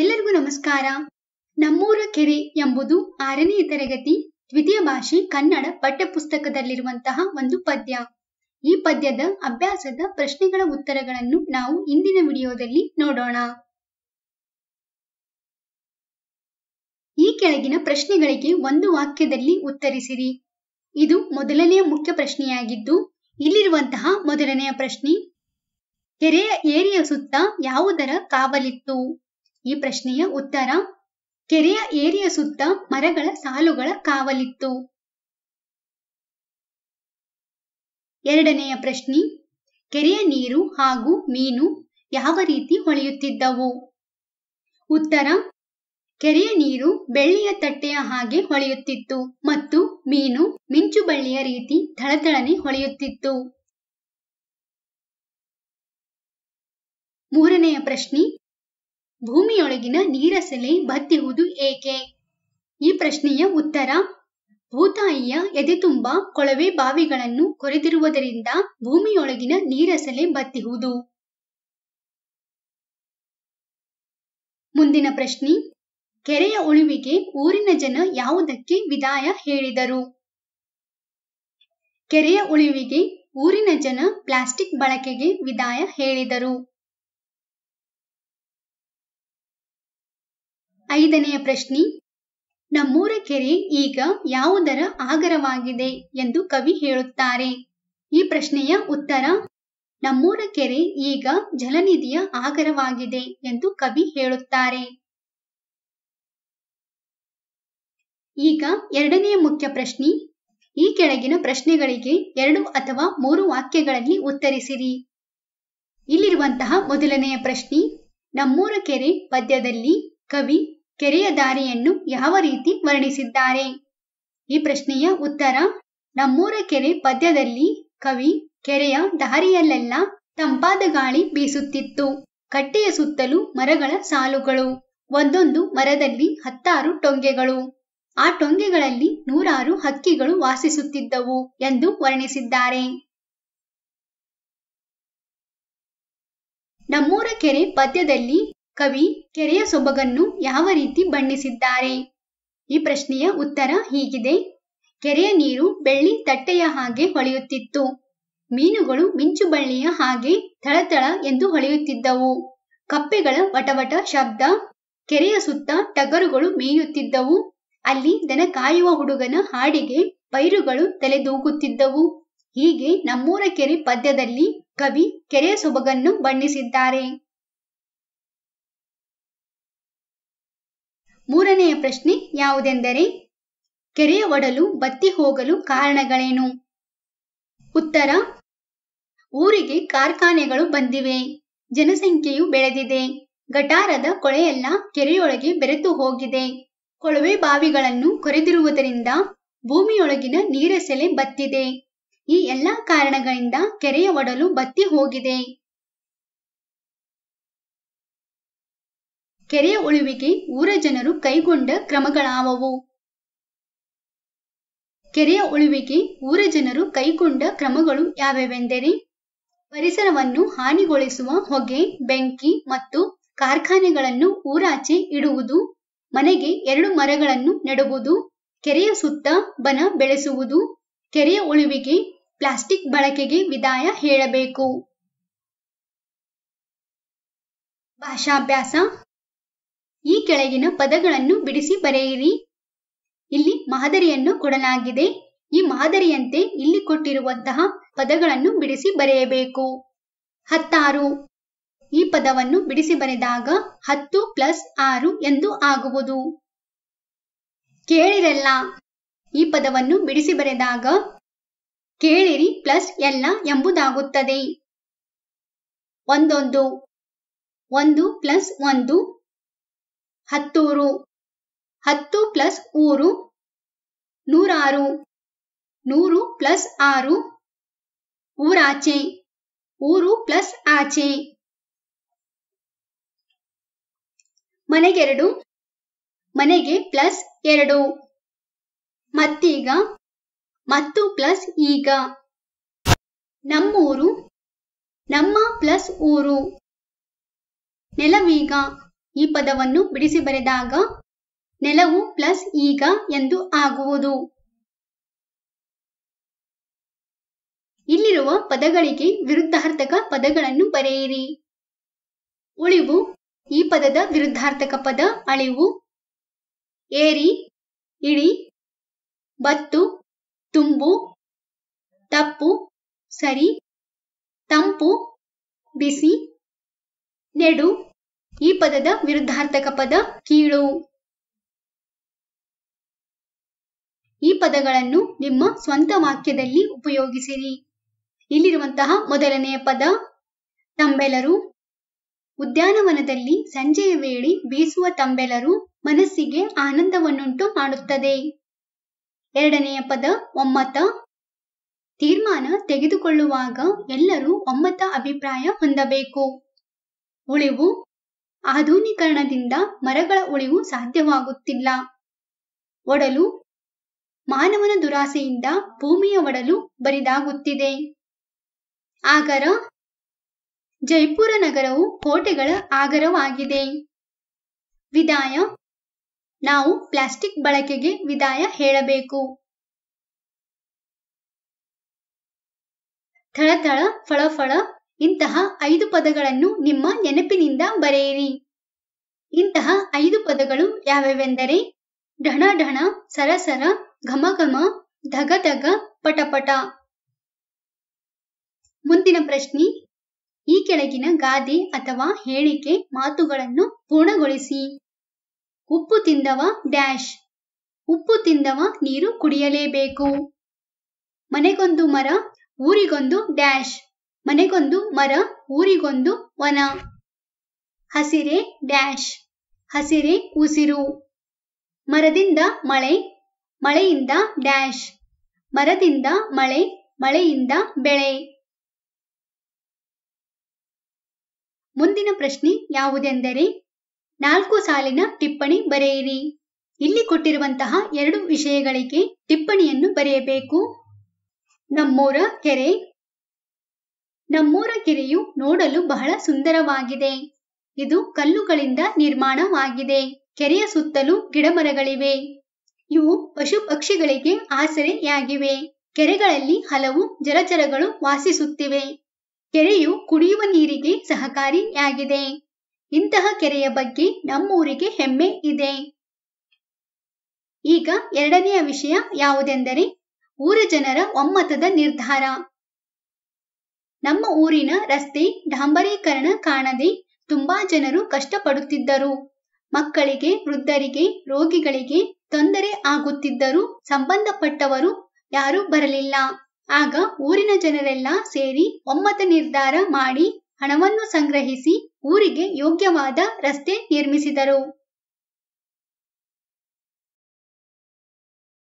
ಎಲ್ಲರಿಗೂ ನಮಸ್ಕಾರ ನಮ್ಮೂರ ಕೆರೆ ಎಂಬುದು ಆರನೇ ತರಗತಿ ದ್ವಿತೀಯ ಭಾಷೆ ಕನ್ನಡ ಪಠ್ಯಪುಸ್ತಕದಲ್ಲಿರುವಂತಹ ಒಂದು ಪದ್ಯ ಈ ಪದ್ಯದ ಅಭ್ಯಾಸದ ಪ್ರಶ್ನೆಗಳ ಉತ್ತರಗಳನ್ನು ನಾವು ಇಂದಿನ ವಿಡಿಯೋದಲ್ಲಿ ನೋಡೋಣ ಈ ಕೆಳಗಿನ ಪ್ರಶ್ನೆಗಳಿಗೆ ಒಂದು ವಾಕ್ಯದಲ್ಲಿ ಉತ್ತರಿಸಿರಿ ಇದು ಮೊದಲನೆಯ ಮುಖ್ಯ ಪ್ರಶ್ನೆಯಾಗಿದ್ದು ಇಲ್ಲಿರುವಂತಹ ಮೊದಲನೆಯ ಪ್ರಶ್ನೆ ಕೆರೆಯ ಏರಿಯ ಸುತ್ತ ಯಾವುದರ ಕಾವಲಿತ್ತು ಈ ಪ್ರಶ್ನೆಯ ಉತ್ತರ ಕೆರೆಯ ಏರಿಯ ಸುತ್ತ ಮರಗಳ ಸಾಲುಗಳ ಕಾವಲಿತ್ತು ಎರಡನೆಯ ಪ್ರಶ್ನೆ ಕೆರೆಯ ನೀರು ಹಾಗೂ ಮೀನು ಯಾವ ರೀತಿ ಹೊಳೆಯುತ್ತಿದ್ದವು ಉತ್ತರ ಕೆರೆಯ ನೀರು ಬೆಳ್ಳಿಯ ತಟ್ಟೆಯ ಹಾಗೆ ಹೊಳೆಯುತ್ತಿತ್ತು ಮತ್ತು ಮೀನು ಮಿಂಚು ಬಳ್ಳಿಯ ರೀತಿ ಥಳಥಳನೆ ಹೊಳೆಯುತ್ತಿತ್ತು ಮೂರನೆಯ ಪ್ರಶ್ನೆ ಭೂಮಿಯೊಳಗಿನ ನೀರಸಲೆ ಬತ್ತಿಹುದು ಏಕೆ ಈ ಪ್ರಶ್ನೆಯ ಉತ್ತರ ಭೂತಾಯಿಯ ತುಂಬ ಕೊಳವೆ ಬಾವಿಗಳನ್ನು ಕೊರೆದಿರುವುದರಿಂದ ಭೂಮಿಯೊಳಗಿನ ನೀರಸಲೆ ಬತ್ತಿಹುದು ಮುಂದಿನ ಪ್ರಶ್ನೆ ಕೆರೆಯ ಉಳಿವಿಗೆ ಊರಿನ ಜನ ಯಾವುದಕ್ಕೆ ವಿದಾಯ ಹೇಳಿದರು ಕೆರೆಯ ಉಳಿವಿಗೆ ಊರಿನ ಜನ ಪ್ಲಾಸ್ಟಿಕ್ ಬಳಕೆಗೆ ವಿದಾಯ ಹೇಳಿದರು ಐದನೆಯ ಪ್ರಶ್ನೆ ನಮ್ಮೂರ ಕೆರೆ ಈಗ ಯಾವುದರ ಆಗರವಾಗಿದೆ ಎಂದು ಕವಿ ಹೇಳುತ್ತಾರೆ ಈ ಪ್ರಶ್ನೆಯ ಉತ್ತರ ನಮ್ಮೂರ ಕೆರೆ ಈಗ ಜಲನಿಧಿಯ ಆಗರವಾಗಿದೆ ಎಂದು ಕವಿ ಹೇಳುತ್ತಾರೆ ಈಗ ಎರಡನೆಯ ಮುಖ್ಯ ಪ್ರಶ್ನೆ ಈ ಕೆಳಗಿನ ಪ್ರಶ್ನೆಗಳಿಗೆ ಎರಡು ಅಥವಾ ಮೂರು ವಾಕ್ಯಗಳಲ್ಲಿ ಉತ್ತರಿಸಿರಿ ಇಲ್ಲಿರುವಂತಹ ಮೊದಲನೆಯ ಪ್ರಶ್ನೆ ನಮ್ಮೂರ ಕೆರೆ ಪದ್ಯದಲ್ಲಿ ಕವಿ ಕೆರೆಯ ದಾರಿಯನ್ನು ಯಾವ ರೀತಿ ವರ್ಣಿಸಿದ್ದಾರೆ ಈ ಪ್ರಶ್ನೆಯ ಉತ್ತರ ನಮ್ಮೂರ ಕೆರೆ ಪದ್ಯದಲ್ಲಿ ಕವಿ ಕೆರೆಯ ದಾರಿಯಲ್ಲೆಲ್ಲ ತಂಪಾದ ಗಾಳಿ ಬೀಸುತ್ತಿತ್ತು ಕಟ್ಟೆಯ ಸುತ್ತಲೂ ಮರಗಳ ಸಾಲುಗಳು ಒಂದೊಂದು ಮರದಲ್ಲಿ ಹತ್ತಾರು ಟೊಂಗೆಗಳು ಆ ಟೊಂಗೆಗಳಲ್ಲಿ ನೂರಾರು ಹಕ್ಕಿಗಳು ವಾಸಿಸುತ್ತಿದ್ದವು ಎಂದು ವರ್ಣಿಸಿದ್ದಾರೆ ನಮ್ಮೂರ ಕೆರೆ ಪದ್ಯದಲ್ಲಿ ಕವಿ ಕೆರೆಯ ಸೊಬಗನ್ನು ಯಾವ ರೀತಿ ಬಣ್ಣಿಸಿದ್ದಾರೆ ಈ ಪ್ರಶ್ನೆಯ ಉತ್ತರ ಹೀಗಿದೆ ಕೆರೆಯ ನೀರು ಬೆಳ್ಳಿ ತಟ್ಟೆಯ ಹಾಗೆ ಹೊಳೆಯುತ್ತಿತ್ತು ಮೀನುಗಳು ಮಿಂಚು ಬಳ್ಳಿಯ ಹಾಗೆ ಥಳಥಳ ಎಂದು ಹೊಳೆಯುತ್ತಿದ್ದವು ಕಪ್ಪೆಗಳ ವಟವಟ ಶಬ್ದ ಕೆರೆಯ ಸುತ್ತ ಟಗರುಗಳು ಮೇಯುತ್ತಿದ್ದವು ಅಲ್ಲಿ ದನ ಕಾಯುವ ಹುಡುಗನ ಹಾಡಿಗೆ ಪೈರುಗಳು ತಲೆದೂಗುತ್ತಿದ್ದವು ಹೀಗೆ ನಮ್ಮೂರ ಕೆರೆ ಪದ್ಯದಲ್ಲಿ ಕವಿ ಕೆರೆಯ ಸೊಬಗನ್ನು ಬಣ್ಣಿಸಿದ್ದಾರೆ ಮೂರನೆಯ ಪ್ರಶ್ನೆ ಯಾವುದೆಂದರೆ ಕೆರೆಯ ಒಡಲು ಬತ್ತಿ ಹೋಗಲು ಕಾರಣಗಳೇನು ಉತ್ತರ ಊರಿಗೆ ಕಾರ್ಖಾನೆಗಳು ಬಂದಿವೆ ಜನಸಂಖ್ಯೆಯು ಬೆಳೆದಿದೆ ಗಟಾರದ ಕೊಳೆಯೆಲ್ಲ ಕೆರೆಯೊಳಗೆ ಬೆರೆತು ಹೋಗಿದೆ ಕೊಳವೆ ಬಾವಿಗಳನ್ನು ಕೊರೆದಿರುವುದರಿಂದ ಭೂಮಿಯೊಳಗಿನ ನೀರ ಸೆಲೆ ಬತ್ತಿದೆ ಈ ಎಲ್ಲ ಕಾರಣಗಳಿಂದ ಕೆರೆಯ ಒಡಲು ಬತ್ತಿ ಹೋಗಿದೆ ಕೆರೆಯ ಉಳುವಿಕೆ ಊರ ಜನರು ಕೈಗೊಂಡ ಕ್ರಮಗಳಾವವು ಕೆರೆಯ ಉಳುವಿಕೆ ಊರ ಜನರು ಕೈಗೊಂಡ ಕ್ರಮಗಳು ಯಾವ್ಯಾವೆಂದರೆ ಪರಿಸರವನ್ನು ಹಾನಿಗೊಳಿಸುವ ಹೊಗೆ ಬೆಂಕಿ ಮತ್ತು ಕಾರ್ಖಾನೆಗಳನ್ನು ಊರಾಚೆ ಇಡುವುದು ಮನೆಗೆ ಎರಡು ಮರಗಳನ್ನು ನೆಡುವುದು ಕೆರೆಯ ಸುತ್ತ ಬನ ಬೆಳೆಸುವುದು ಕೆರೆಯ ಉಳುವಿಕೆ ಪ್ಲಾಸ್ಟಿಕ್ ಬಳಕೆಗೆ ವಿದಾಯ ಹೇಳಬೇಕು ಭಾಷಾಭ್ಯಾಸ ಈ ಕೆಳಗಿನ ಪದಗಳನ್ನು ಬಿಡಿಸಿ ಬರೆಯಿರಿ ಇಲ್ಲಿ ಮಾದರಿಯನ್ನು ಕೊಡಲಾಗಿದೆ ಈ ಮಾದರಿಯಂತೆ ಇಲ್ಲಿ ಕೊಟ್ಟಿರುವಂತಹ ಪದಗಳನ್ನು ಬಿಡಿಸಿ ಬರೆಯಬೇಕು ಹತ್ತಾರು ಈ ಪದವನ್ನು ಬಿಡಿಸಿ ಬರೆದಾಗ ಹತ್ತು ಪ್ಲಸ್ ಆರು ಎಂದು ಆಗುವುದು ಕೇಳಿರಲ್ಲ ಈ ಪದವನ್ನು ಬಿಡಿಸಿ ಬರೆದಾಗ ಕೇಳಿರಿ ಪ್ಲಸ್ ಎಲ್ಲ ಎಂಬುದಾಗುತ್ತದೆ ಒಂದೊಂದು ಒಂದು ಪ್ಲಸ್ ಒಂದು ಹತ್ತೂರು ಹತ್ತು ಪ್ಲಸ್ ಊರು ನೂರಾರು ನೂರು ಪ್ಲಸ್ ಆರು ಊರಾಚೆ ಊರು ಪ್ಲಸ್ ಆಚೆ ಮನೆಗೆರಡು ಮನೆಗೆ ಪ್ಲಸ್ ಎರಡು ಮತ್ತೀಗ ಮತ್ತು ಪ್ಲಸ್ ಈಗ ನಮ್ಮೂರು ನಮ್ಮ ಪ್ಲಸ್ ಊರು ನೆಲವೀಗ ಈ ಪದವನ್ನು ಬಿಡಿಸಿ ಬರೆದಾಗ ನೆಲವು ಪ್ಲಸ್ ಈಗ ಎಂದು ಆಗುವುದು ಇಲ್ಲಿರುವ ಪದಗಳಿಗೆ ವಿರುದ್ಧಾರ್ಥಕ ಪದಗಳನ್ನು ಬರೆಯಿರಿ ಉಳಿವು ಈ ಪದದ ವಿರುದ್ಧಾರ್ಥಕ ಪದ ಅಳಿವು ಏರಿ ಇಳಿ ಬತ್ತು ತುಂಬು ತಪ್ಪು ಸರಿ ತಂಪು ಬಿಸಿ ನೆಡು ಈ ಪದದ ವಿರುದ್ಧಾರ್ಥಕ ಪದ ಕೀಳು ಈ ಪದಗಳನ್ನು ನಿಮ್ಮ ಸ್ವಂತ ವಾಕ್ಯದಲ್ಲಿ ಉಪಯೋಗಿಸಿರಿ ಇಲ್ಲಿರುವಂತಹ ಮೊದಲನೆಯ ಪದ ತಂಬೆಲರು ಉದ್ಯಾನವನದಲ್ಲಿ ಸಂಜೆಯ ವೇಳೆ ಬೀಸುವ ತಂಬೆಲರು ಮನಸ್ಸಿಗೆ ಆನಂದವನ್ನುಂಟು ಮಾಡುತ್ತದೆ ಎರಡನೆಯ ಪದ ಒಮ್ಮತ ತೀರ್ಮಾನ ತೆಗೆದುಕೊಳ್ಳುವಾಗ ಎಲ್ಲರೂ ಒಮ್ಮತ ಅಭಿಪ್ರಾಯ ಹೊಂದಬೇಕು ಉಳಿವು ಆಧುನೀಕರಣದಿಂದ ಮರಗಳ ಉಳಿವು ಸಾಧ್ಯವಾಗುತ್ತಿಲ್ಲ. ಒಡಲು ಮಾನವನ ದುರಾಸೆಯಿಂದ ಭೂಮಿಯ ಒಡಲು ಬರಿದಾಗುತ್ತಿದೆ. ಆಗರ ಜೈಪುರ ನಗರವು ಕೋಟೆಗಳ ಆಗರವಾಗಿದೆ. ವಿದಾಯ ನಾವು ಪ್ಲಾಸ್ಟಿಕ್ ಬಳಕೆಗೆ ವಿದಾಯ ಹೇಳಬೇಕು. ಥಳಥಳ ಫಳಫಳ ಇಂತಹ ಐದು ಪದಗಳನ್ನು ನಿಮ್ಮ ನೆನಪಿನಿಂದ ಬರೆಯಿರಿ ಇಂತಹ ಐದು ಪದಗಳು ಯಾವ್ಯಾವೆಂದರೆ ಢಣ ಢಣ ಸರಸರ ಘಮ ಘಮ ಧಗ ಧಗ ಪಟಪಟ ಮುಂದಿನ ಪ್ರಶ್ನೆ ಈ ಕೆಳಗಿನ ಗಾದೆ ಅಥವಾ ಹೇಳಿಕೆ ಮಾತುಗಳನ್ನು ಪೂರ್ಣಗೊಳಿಸಿ ಉಪ್ಪು ತಿಂದವ ಡ್ಯಾಶ್ ಉಪ್ಪು ತಿಂದವ ನೀರು ಕುಡಿಯಲೇಬೇಕು ಮನೆಗೊಂದು ಮರ ಊರಿಗೊಂದು ಡ್ಯಾಶ್ ಮನೆಗೊಂದು ಮರ ಊರಿಗೊಂದು ವನ ಹಸಿರೆ ಡ್ಯಾಶ್ ಹಸಿರೆ ಉಸಿರು ಮರದಿಂದ ಮಳೆ ಮಳೆಯಿಂದ ಡ್ಯಾಶ್ ಮರದಿಂದ ಮಳೆ ಮಳೆಯಿಂದ ಬೆಳೆ ಮುಂದಿನ ಪ್ರಶ್ನೆ ಯಾವುದೆಂದರೆ ನಾಲ್ಕು ಸಾಲಿನ ಟಿಪ್ಪಣಿ ಬರೆಯಿರಿ ಇಲ್ಲಿ ಕೊಟ್ಟಿರುವಂತಹ ಎರಡು ವಿಷಯಗಳಿಗೆ ಟಿಪ್ಪಣಿಯನ್ನು ಬರೆಯಬೇಕು ನಮ್ಮೂರ ಕೆರೆ ನಮ್ಮೂರ ಕೆರೆಯು ನೋಡಲು ಬಹಳ ಸುಂದರವಾಗಿದೆ ಇದು ಕಲ್ಲುಗಳಿಂದ ನಿರ್ಮಾಣವಾಗಿದೆ ಕೆರೆಯ ಸುತ್ತಲೂ ಗಿಡಮರಗಳಿವೆ ಇವು ಪಶು ಪಕ್ಷಿಗಳಿಗೆ ಆಸರೆಯಾಗಿವೆ ಕೆರೆಗಳಲ್ಲಿ ಹಲವು ಜಲಚರಗಳು ವಾಸಿಸುತ್ತಿವೆ ಕೆರೆಯು ಕುಡಿಯುವ ನೀರಿಗೆ ಸಹಕಾರಿಯಾಗಿದೆ ಇಂತಹ ಕೆರೆಯ ಬಗ್ಗೆ ನಮ್ಮೂರಿಗೆ ಹೆಮ್ಮೆ ಇದೆ ಈಗ ಎರಡನೆಯ ವಿಷಯ ಯಾವುದೆಂದರೆ ಊರ ಜನರ ಒಮ್ಮತದ ನಿರ್ಧಾರ ನಮ್ಮ ಊರಿನ ರಸ್ತೆ ಡಾಂಬರೀಕರಣ ಕಾಣದೆ ತುಂಬಾ ಜನರು ಕಷ್ಟಪಡುತ್ತಿದ್ದರು. ಮಕ್ಕಳಿಗೆ, ವೃದ್ಧರಿಗೆ, ರೋಗಿಗಳಿಗೆ ತೊಂದರೆ ಆಗುತ್ತಿದ್ದರೂ ಸಂಬಂಧಪಟ್ಟವರು ಯಾರೂ ಬರಲಿಲ್ಲ. ಆಗ ಊರಿನ ಜನರೆಲ್ಲ ಸೇರಿ ಒಮ್ಮತ ನಿರ್ಧಾರ ಮಾಡಿ ಹಣವನ್ನು ಸಂಗ್ರಹಿಸಿ ಊರಿಗೆ ಯೋಗ್ಯವಾದ ರಸ್ತೆ ನಿರ್ಮಿಸಿದರು.